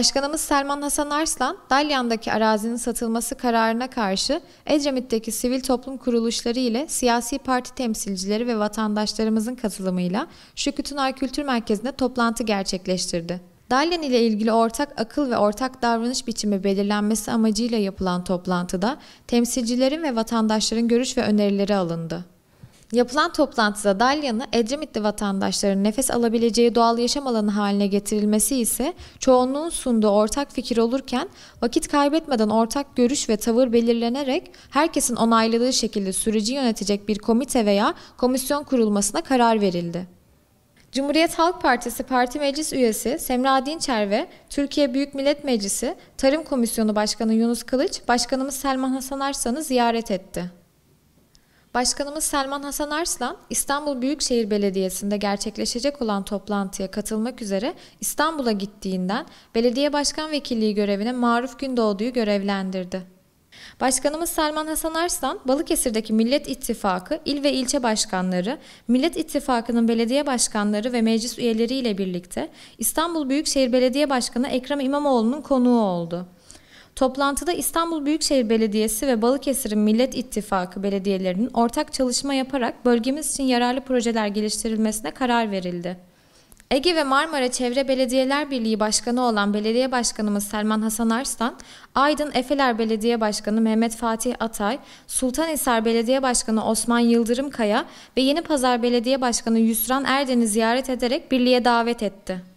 Başkanımız Selman Hasan Arslan, Dalyan'daki arazinin satılması kararına karşı Edremit'teki sivil toplum kuruluşları ile siyasi parti temsilcileri ve vatandaşlarımızın katılımıyla Şükütün Ay Kültür Merkezi'nde toplantı gerçekleştirdi. Dalyan ile ilgili ortak akıl ve ortak davranış biçimi belirlenmesi amacıyla yapılan toplantıda temsilcilerin ve vatandaşların görüş ve önerileri alındı. Yapılan toplantıda Dalyan'ı Edremitli vatandaşların nefes alabileceği doğal yaşam alanı haline getirilmesi ise çoğunluğun sunduğu ortak fikir olurken vakit kaybetmeden ortak görüş ve tavır belirlenerek herkesin onayladığı şekilde süreci yönetecek bir komite veya komisyon kurulmasına karar verildi. Cumhuriyet Halk Partisi Parti Meclis Üyesi Semra Dinçer ve Türkiye Büyük Millet Meclisi Tarım Komisyonu Başkanı Yunus Kılıç, Başkanımız Selman Hasan Arslan'ı ziyaret etti. Başkanımız Selman Hasan Arslan, İstanbul Büyükşehir Belediyesi'nde gerçekleşecek olan toplantıya katılmak üzere İstanbul'a gittiğinden belediye başkan vekilliği görevine Maruf Gündoğdu'yu görevlendirdi. Başkanımız Selman Hasan Arslan, Balıkesir'deki Millet İttifakı, il ve ilçe başkanları, Millet İttifakı'nın belediye başkanları ve meclis üyeleriyle birlikte İstanbul Büyükşehir Belediye Başkanı Ekrem İmamoğlu'nun konuğu oldu. Toplantıda İstanbul Büyükşehir Belediyesi ve Balıkesir'in Millet İttifakı belediyelerinin ortak çalışma yaparak bölgemiz için yararlı projeler geliştirilmesine karar verildi. Ege ve Marmara Çevre Belediyeler Birliği Başkanı olan Belediye Başkanımız Selman Hasan Arslan, Aydın Efeler Belediye Başkanı Mehmet Fatih Atay, Sultanhisar Belediye Başkanı Osman Yıldırım Kaya ve Yeni Pazar Belediye Başkanı Yusran Erden'i ziyaret ederek birliğe davet etti.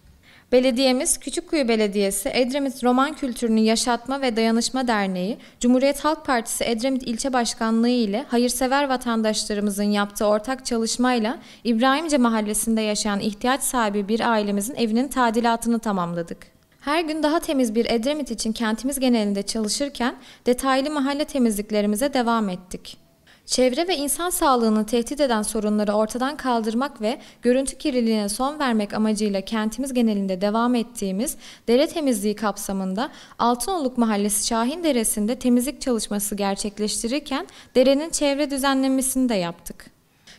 Belediyemiz Küçükkuyu Belediyesi, Edremit Roman Kültürünü Yaşatma ve Dayanışma Derneği, Cumhuriyet Halk Partisi Edremit İlçe Başkanlığı ile hayırsever vatandaşlarımızın yaptığı ortak çalışmayla İbrahimce Mahallesi'nde yaşayan ihtiyaç sahibi bir ailemizin evinin tadilatını tamamladık. Her gün daha temiz bir Edremit için kentimiz genelinde çalışırken detaylı mahalle temizliklerimize devam ettik. Çevre ve insan sağlığını tehdit eden sorunları ortadan kaldırmak ve görüntü kirliliğine son vermek amacıyla kentimiz genelinde devam ettiğimiz dere temizliği kapsamında Altınoluk Mahallesi Şahin Deresi'nde temizlik çalışması gerçekleştirirken derenin çevre düzenlemesini de yaptık.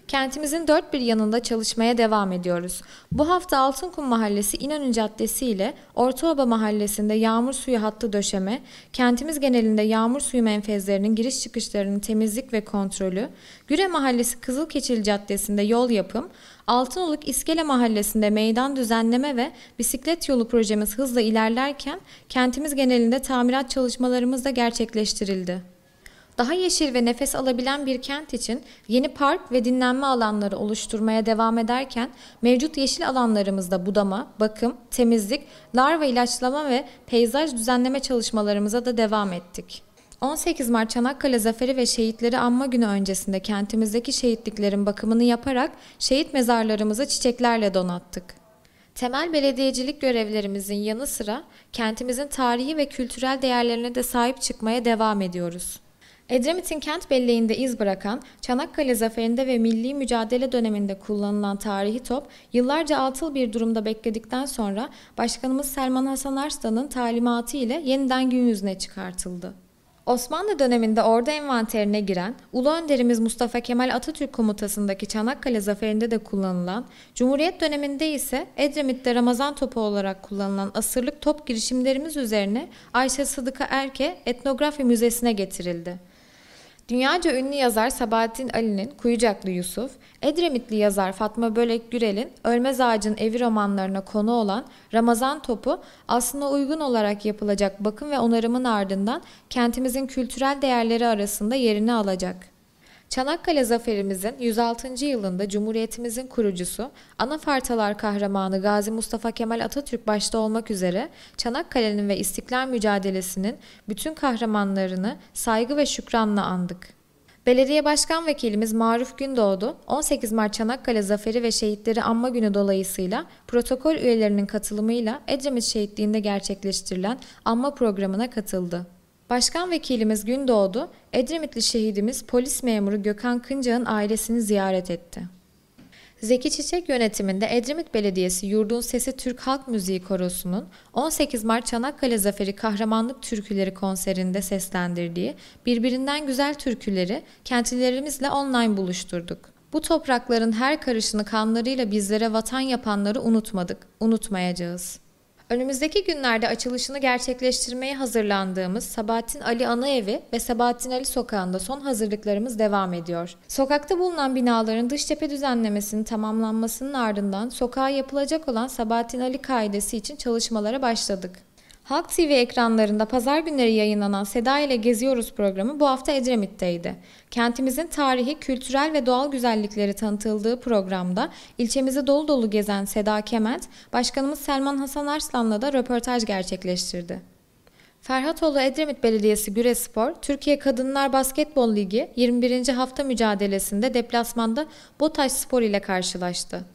Kentimizin dört bir yanında çalışmaya devam ediyoruz. Bu hafta Altınkum Mahallesi İnönü Caddesi ile Ortaoba Mahallesi'nde yağmur suyu hattı döşeme, kentimiz genelinde yağmur suyu menfezlerinin giriş çıkışlarının temizlik ve kontrolü, Güre Mahallesi Kızılkeçil Caddesi'nde yol yapım, Altınoluk İskele Mahallesi'nde meydan düzenleme ve bisiklet yolu projemiz hızla ilerlerken kentimiz genelinde tamirat çalışmalarımız da gerçekleştirildi. Daha yeşil ve nefes alabilen bir kent için yeni park ve dinlenme alanları oluşturmaya devam ederken mevcut yeşil alanlarımızda budama, bakım, temizlik, larva ilaçlama ve peyzaj düzenleme çalışmalarımıza da devam ettik. 18 Mart Çanakkale Zaferi ve Şehitleri Anma Günü öncesinde kentimizdeki şehitliklerin bakımını yaparak şehit mezarlarımızı çiçeklerle donattık. Temel belediyecilik görevlerimizin yanı sıra kentimizin tarihi ve kültürel değerlerine de sahip çıkmaya devam ediyoruz. Edremit'in kent belleğinde iz bırakan, Çanakkale zaferinde ve milli mücadele döneminde kullanılan tarihi top, yıllarca altıl bir durumda bekledikten sonra Başkanımız Selman Hasan Arslan'ın talimatı ile yeniden gün yüzüne çıkartıldı. Osmanlı döneminde ordu envanterine giren, Ulu Önderimiz Mustafa Kemal Atatürk komutasındaki Çanakkale zaferinde de kullanılan, Cumhuriyet döneminde ise Edremit'te Ramazan topu olarak kullanılan asırlık top girişimlerimiz üzerine Ayşe Sıdıka Erke Etnografi Müzesi'ne getirildi. Dünyaca ünlü yazar Sabahattin Ali'nin Kuyucaklı Yusuf, Edremitli yazar Fatma Bölek Gürel'in Ölmez Ağacın Evi romanlarına konu olan Ramazan Topu aslında uygun olarak yapılacak bakım ve onarımın ardından kentimizin kültürel değerleri arasında yerini alacak. Çanakkale zaferimizin 106. yılında Cumhuriyetimizin kurucusu, ana Anafartalar kahramanı Gazi Mustafa Kemal Atatürk başta olmak üzere Çanakkale'nin ve İstiklal mücadelesinin bütün kahramanlarını saygı ve şükranla andık. Belediye Başkan Vekilimiz Maruf Gündoğdu, 18 Mart Çanakkale Zaferi ve Şehitleri Anma Günü dolayısıyla protokol üyelerinin katılımıyla Edremit Şehitliği'nde gerçekleştirilen anma programına katıldı. Başkan Vekilimiz Gündoğdu, Edremitli şehidimiz polis memuru Gökhan Kınca'nın ailesini ziyaret etti. Zeki Çiçek yönetiminde Edremit Belediyesi Yurdun Sesi Türk Halk Müziği Korosu'nun 18 Mart Çanakkale Zaferi Kahramanlık Türküleri konserinde seslendirdiği birbirinden güzel türküleri kentlilerimizle online buluşturduk. Bu toprakların her karışını kanlarıyla bizlere vatan yapanları unutmadık, unutmayacağız.'' Önümüzdeki günlerde açılışını gerçekleştirmeye hazırlandığımız Sabahattin Ali Ana Evi ve Sabahattin Ali Sokağı'nda son hazırlıklarımız devam ediyor. Sokakta bulunan binaların dış cephe düzenlemesinin tamamlanmasının ardından sokağa yapılacak olan Sabahattin Ali kaidesi için çalışmalara başladık. Halk TV ekranlarında pazar günleri yayınlanan Seda ile Geziyoruz programı bu hafta Edremit'teydi. Kentimizin tarihi, kültürel ve doğal güzellikleri tanıtıldığı programda ilçemizi dolu dolu gezen Seda Kement, Başkanımız Selman Hasan Arslan'la da röportaj gerçekleştirdi. Ferhatoğlu Edremit Belediyesi Gürespor, Türkiye Kadınlar Basketbol Ligi 21. hafta mücadelesinde deplasmanda Botaş Spor ile karşılaştı.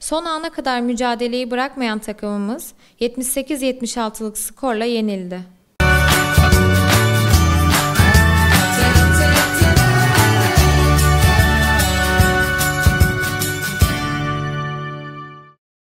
Son ana kadar mücadeleyi bırakmayan takımımız 78-76'lık skorla yenildi.